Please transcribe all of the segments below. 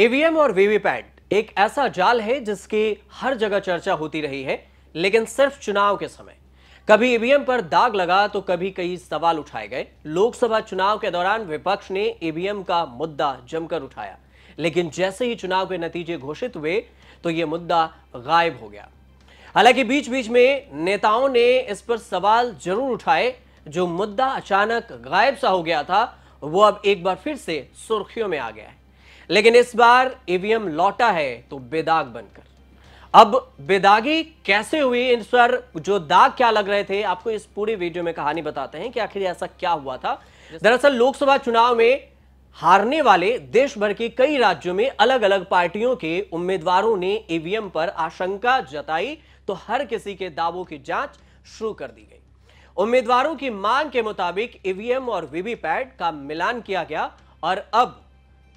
EVM और VVPAT एक ऐसा जाल है जिसकी हर जगह चर्चा होती रही है लेकिन सिर्फ चुनाव के समय कभी ईवीएम पर दाग लगा तो कभी कई सवाल उठाए गए लोकसभा चुनाव के दौरान विपक्ष ने ईवीएम का मुद्दा जमकर उठाया लेकिन जैसे ही चुनाव के नतीजे घोषित हुए तो यह मुद्दा गायब हो गया हालांकि बीच बीच में नेताओं ने इस पर सवाल जरूर उठाए जो मुद्दा अचानक गायब सा हो गया था वो अब एक बार फिर से सुर्खियों में आ गया है लेकिन इस बार ईवीएम लौटा है तो बेदाग बनकर अब बेदागी कैसे हुई इन पर जो दाग क्या लग रहे थे आपको इस पूरी वीडियो में कहानी बताते हैं कि आखिर ऐसा क्या हुआ था दरअसल लोकसभा चुनाव में हारने वाले देश भर के कई राज्यों में अलग अलग पार्टियों के उम्मीदवारों ने ईवीएम पर आशंका जताई तो हर किसी के दावों की जांच शुरू कर दी गई उम्मीदवारों की मांग के मुताबिक ईवीएम और वीवीपैट का मिलान किया गया और अब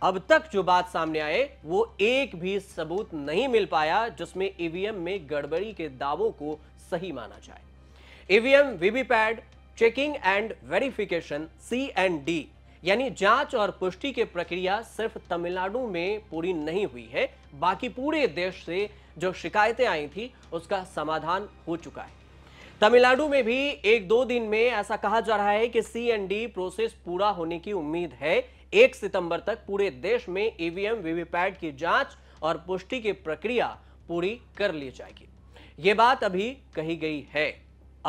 अब तक जो बात सामने आए वो एक भी सबूत नहीं मिल पाया जिसमें ईवीएम में गड़बड़ी के दावों को सही माना जाए EVM VVPAT checking and verification C and D यानी जांच और पुष्टि के प्रक्रिया सिर्फ तमिलनाडु में पूरी नहीं हुई है बाकी पूरे देश से जो शिकायतें आई थी उसका समाधान हो चुका है तमिलनाडु में भी एक दो दिन में ऐसा कहा जा रहा है कि सी एंड डी प्रोसेस पूरा होने की उम्मीद है एक सितंबर तक पूरे देश में ईवीएम वीवीपैट की जांच और पुष्टि की प्रक्रिया पूरी कर ली जाएगी ये बात अभी कही गई है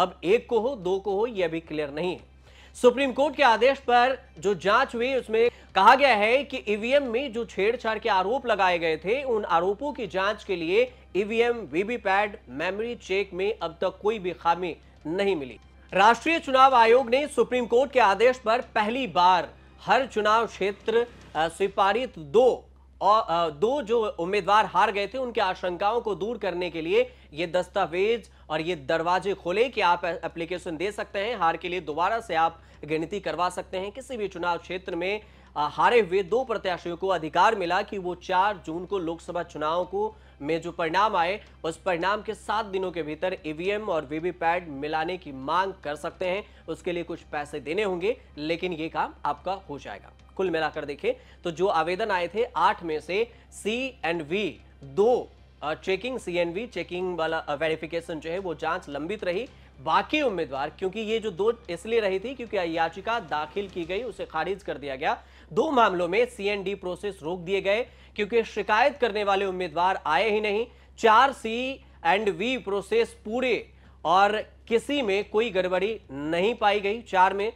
अब एक को हो दो को हो यह भी क्लियर नहीं है सुप्रीम कोर्ट के आदेश पर जो जांच हुई उसमें कहा गया है कि ईवीएम में जो छेड़छाड़ के आरोप लगाए गए थे उन आरोपों की जांच के लिए ईवीएम वीवीपैट मेमोरी चेक में अब तक कोई भी खामी नहीं मिली राष्ट्रीय चुनाव आयोग ने सुप्रीम कोर्ट के आदेश पर पहली बार हर चुनाव क्षेत्र स्वीपारित दो और दो जो उम्मीदवार हार गए थे उनके आशंकाओं को दूर करने के लिए ये दस्तावेज और ये दरवाजे खोले कि आप एप्लीकेशन दे सकते हैं हार के लिए दोबारा से आप गिनती करवा सकते हैं किसी भी चुनाव क्षेत्र में हारे हुए दो प्रत्याशियों को अधिकार मिला कि वो चार जून को लोकसभा चुनाव को में जो परिणाम आए उस परिणाम के सात दिनों के भीतर ईवीएम e और वीवीपैट मिलाने की मांग कर सकते हैं उसके लिए कुछ पैसे देने होंगे लेकिन ये काम आपका हो जाएगा कुल मिलाकर देखें तो जो आवेदन आए थे आठ में से सी एंड वी दो चेकिंग सीएनवी चेकिंग वाला वेरिफिकेशन जो है वो जांच लंबित रही बाकी उम्मीदवार क्योंकि ये जो दो इसलिए रही थी क्योंकि याचिका दाखिल की गई उसे खारिज कर दिया गया दो मामलों में सीएनडी प्रोसेस रोक दिए गए क्योंकि शिकायत करने वाले उम्मीदवार आए ही नहीं चार सी एंड वी प्रोसेस पूरे और किसी में कोई गड़बड़ी नहीं पाई गई चार में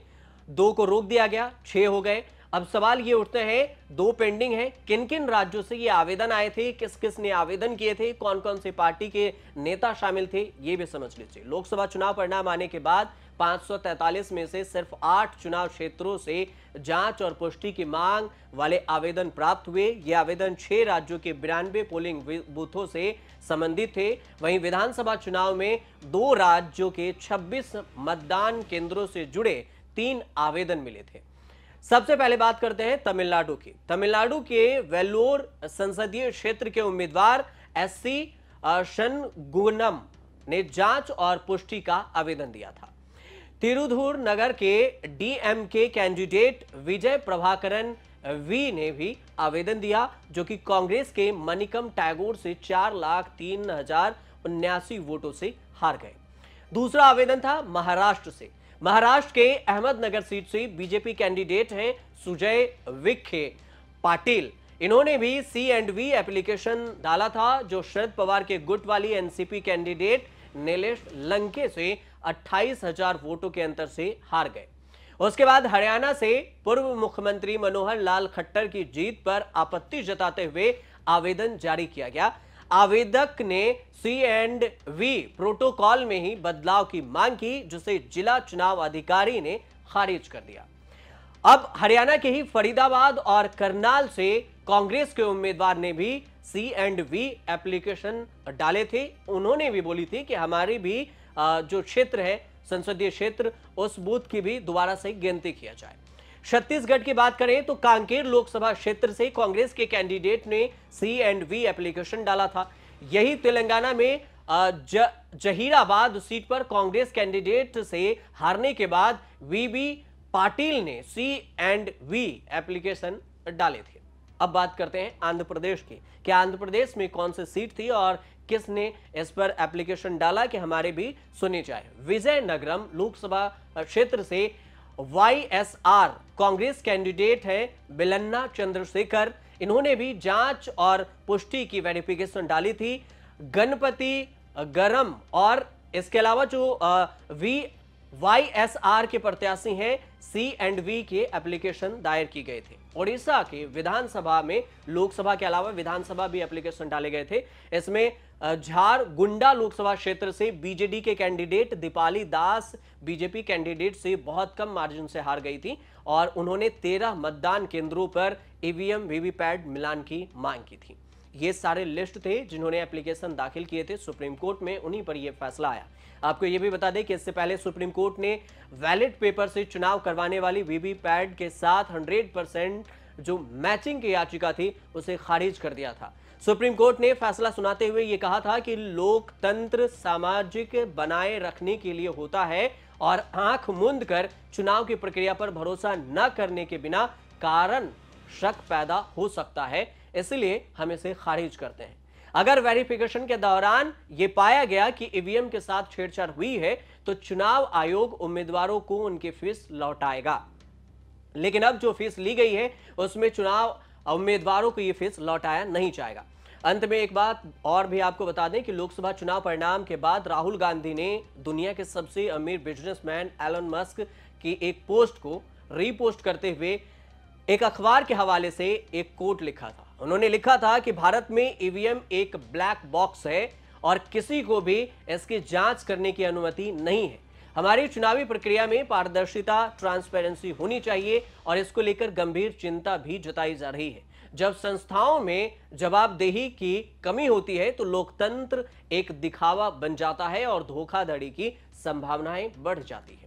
दो को रोक दिया गया छह हो गए अब सवाल ये उठता है दो पेंडिंग है किन किन राज्यों से ये आवेदन आए थे किस किस ने आवेदन किए थे कौन कौन से पार्टी के नेता शामिल थे ये भी समझ लीजिए लोकसभा चुनाव परिणाम आने के बाद 543 में से सिर्फ आठ चुनाव क्षेत्रों से जांच और पुष्टि की मांग वाले आवेदन प्राप्त हुए ये आवेदन छह राज्यों के बिरानवे पोलिंग बूथों से संबंधित थे वहीं विधानसभा चुनाव में दो राज्यों के 26 मतदान केंद्रों से जुड़े तीन आवेदन मिले थे सबसे पहले बात करते हैं तमिलनाडु की तमिलनाडु के वेल्लोर संसदीय क्षेत्र के उम्मीदवार एस सी शनगुनम ने जांच और पुष्टि का आवेदन दिया था तिरुधुर नगर के DMK candidate Vijay Prabhakaran V ने भी आवेदन दिया जो कि कांग्रेस के मनिकम टैगोर से चार लाख तीन हजार उन्यासी वोटों से हार गए दूसरा आवेदन था महाराष्ट्र से महाराष्ट्र के अहमदनगर सीट से बीजेपी कैंडिडेट हैं सुजय विखे पाटिल इन्होंने भी सी एंड वी एप्लीकेशन डाला था जो शरद पवार के गुट वाली एनसीपी कैंडिडेट नीलेष लंके से 28,000 वोटों के अंतर से हार गए उसके बाद हरियाणा से पूर्व मुख्यमंत्री मनोहर लाल खट्टर की जीत पर आपत्ति जताते हुए आवेदन जारी किया गया आवेदक ने सी एंड वी प्रोटोकॉल में ही बदलाव की मांग की जिसे जिला चुनाव अधिकारी ने खारिज कर दिया अब हरियाणा के ही फरीदाबाद और करनाल से कांग्रेस के उम्मीदवार ने भी सी एंड वी एप्लीकेशन डाले थे उन्होंने भी बोली थी कि हमारी भी जो क्षेत्र है संसदीय क्षेत्र उस बूथ की भी दोबारा से गिनती किया जाए छत्तीसगढ़ की बात करें तो कांकेर लोकसभा क्षेत्र से कांग्रेस के कैंडिडेट ने सी एंड वी एप्लीकेशन डाला था यही तेलंगाना में ज, जहीराबाद सीट पर कांग्रेस कैंडिडेट से हारने के बाद वीबी पाटिल ने सी एंड वी एप्लीकेशन डाले थे अब बात करते हैं आंध्र प्रदेश की क्या आंध्र प्रदेश में कौन सी सीट थी और किसने इस पर एप्लीकेशन डाला कि हमारे भी सुने जाए विजयनगरम लोकसभा क्षेत्र से वाईएसआर कांग्रेस कैंडिडेट हैं बिलन्ना चंद्रशेखर इन्होंने भी जांच और पुष्टि की वेरिफिकेशन डाली थी गणपति गरम और इसके अलावा जो वी वाईएसआर के प्रत्याशी हैं सी एंड वी के एप्लीकेशन दायर की गए थे ओडिशा के विधानसभा में लोकसभा के अलावा विधानसभा भी एप्लीकेशन डाले गए थे इसमें झारगुंडा लोकसभा क्षेत्र से बीजेडी के candidate Dipali Das BJP candidate से बहुत कम मार्जिन से हार गई थी और उन्होंने तेरह मतदान केंद्रों पर ईवीएम वीवीपैड मिलान की मांग की थी ये सारे लिस्ट थे जिन्होंने एप्लीकेशन दाखिल किए थे सुप्रीम कोर्ट में उन्हीं पर यह फैसला आया आपको यह भी बता दें कि इससे पहले सुप्रीम कोर्ट ने वैलिड पेपर से चुनाव करवाने वाली वीवीपैट के साथ हंड्रेड परसेंट जो मैचिंग की याचिका थी उसे खारिज कर दिया था सुप्रीम कोर्ट ने फैसला सुनाते हुए यह कहा था कि लोकतंत्र सामाजिक बनाए रखने के लिए होता है और आंख मूंद कर चुनाव की प्रक्रिया पर भरोसा न करने के बिना कारण शक पैदा हो सकता है इसलिए हम इसे खारिज करते हैं अगर वेरिफिकेशन के दौरान यह पाया गया कि ईवीएम e के साथ छेड़छाड़ हुई है तो चुनाव आयोग उम्मीदवारों को उनकी फीस लौटाएगा लेकिन अब जो फीस ली गई है उसमें चुनाव उम्मीदवारों को यह फीस लौटाया नहीं जाएगा अंत में एक बात और भी आपको बता दें कि लोकसभा चुनाव परिणाम के बाद राहुल गांधी ने दुनिया के सबसे अमीर बिजनेसमैन एलन मस्क की एक पोस्ट को रीपोस्ट करते हुए एक अखबार के हवाले से एक कोट लिखा था उन्होंने लिखा था कि भारत में ईवीएम एक ब्लैक बॉक्स है और किसी को भी इसकी जांच करने की अनुमति नहीं है हमारी चुनावी प्रक्रिया में पारदर्शिता ट्रांसपेरेंसी होनी चाहिए और इसको लेकर गंभीर चिंता भी जताई जा रही है जब संस्थाओं में जवाबदेही की कमी होती है तो लोकतंत्र एक दिखावा बन जाता है और धोखाधड़ी की संभावनाएं बढ़ जाती है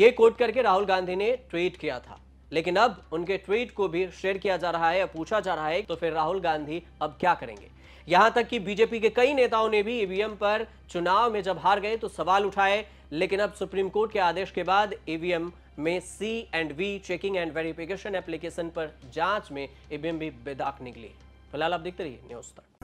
ये कोट करके राहुल गांधी ने ट्वीट किया था लेकिन अब उनके ट्वीट को भी शेयर किया जा रहा है या पूछा जा रहा है तो फिर राहुल गांधी अब क्या करेंगे यहां तक कि बीजेपी के कई नेताओं ने भी ईवीएम पर चुनाव में जब हार गए तो सवाल उठाए लेकिन अब सुप्रीम कोर्ट के आदेश के बाद ईवीएम में C and V checking and verification application पर जांच में ईवीएम भी बेदाक निकली फिलहाल आप देखते रहिए न्यूज तक